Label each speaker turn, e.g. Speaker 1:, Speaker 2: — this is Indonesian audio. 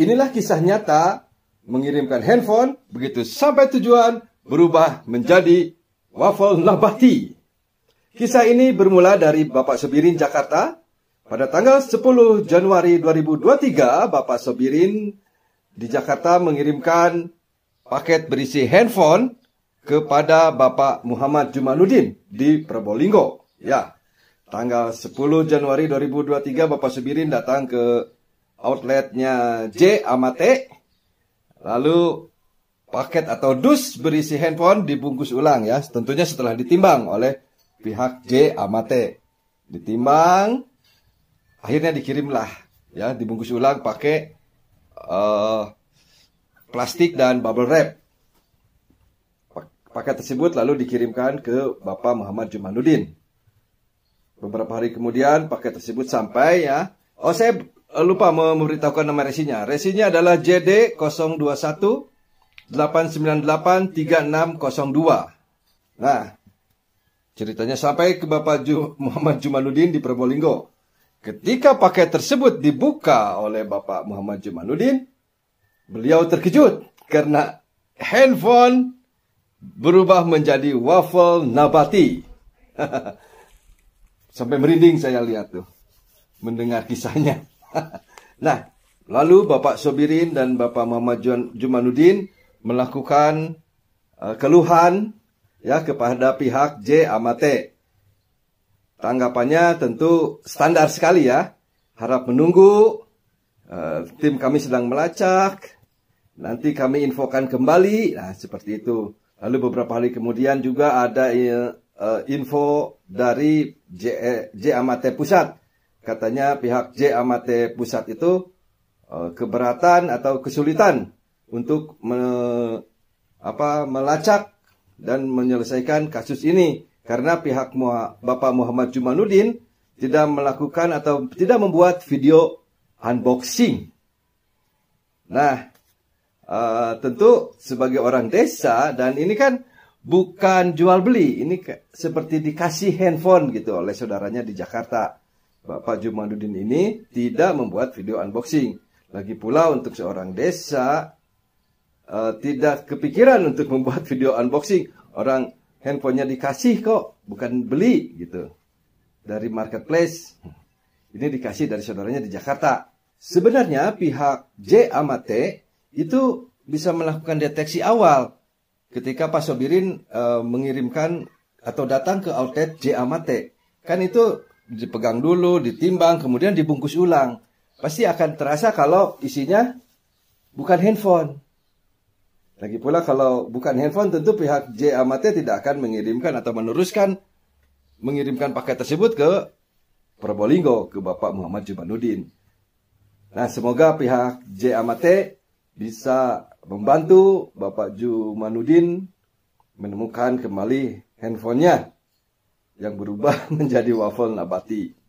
Speaker 1: Inilah kisah nyata mengirimkan handphone, begitu sampai tujuan berubah menjadi waffle nabati. Kisah ini bermula dari Bapak Sobirin Jakarta. Pada tanggal 10 Januari 2023, Bapak Sobirin di Jakarta mengirimkan paket berisi handphone kepada Bapak Muhammad Jumaluddin di Probolinggo. Ya, tanggal 10 Januari 2023 Bapak Sobirin datang ke outletnya J sama Lalu paket atau dus berisi handphone dibungkus ulang ya. Tentunya setelah ditimbang oleh pihak J sama Ditimbang, akhirnya dikirimlah ya dibungkus ulang pakai uh, plastik dan bubble wrap. Paket tersebut lalu dikirimkan ke Bapak Muhammad Jumanuddin. Beberapa hari kemudian paket tersebut sampai ya. Oh saya Eh, lupa memberitahukan nama resinya. Resinya adalah JD 021 898 3602. Nah, ceritanya sampai ke Bapak Ju Muhammad Jumanuddin di Probolinggo. Ketika paket tersebut dibuka oleh Bapak Muhammad Jumanuddin, beliau terkejut karena handphone berubah menjadi waffle nabati. Sampai merinding saya lihat tuh mendengar kisahnya. nah, lalu Bapak Sobirin dan Bapak Muhammad Jumanuddin melakukan uh, keluhan ya kepada pihak J Amate. Tanggapannya tentu standar sekali ya. Harap menunggu uh, tim kami sedang melacak. Nanti kami infokan kembali. Nah, seperti itu. Lalu beberapa hari kemudian juga ada uh, info dari J, J Amate Pusat katanya pihak J Amate Pusat itu eh, keberatan atau kesulitan untuk me, apa, melacak dan menyelesaikan kasus ini karena pihak Bapak Muhammad Jumanuddin tidak melakukan atau tidak membuat video unboxing. Nah, uh, tentu sebagai orang desa dan ini kan bukan jual beli, ini seperti dikasih handphone gitu oleh saudaranya di Jakarta. Bapak Jumadudin ini tidak membuat video unboxing. Lagi pula untuk seorang desa uh, tidak kepikiran untuk membuat video unboxing. Orang handphonenya dikasih kok, bukan beli gitu. Dari marketplace. Ini dikasih dari saudaranya di Jakarta. Sebenarnya pihak J Amate itu bisa melakukan deteksi awal ketika Pak Sobirin uh, mengirimkan atau datang ke outlet J Amate. Kan itu dipegang dulu, ditimbang, kemudian dibungkus ulang. Pasti akan terasa kalau isinya bukan handphone. Lagi pula kalau bukan handphone tentu pihak J Amate tidak akan mengirimkan atau meneruskan mengirimkan paket tersebut ke Probolinggo ke Bapak Muhammad Jumanuddin. Nah, semoga pihak J Amate bisa membantu Bapak Jumanudin menemukan kembali handphonenya yang berubah menjadi waffle nabati.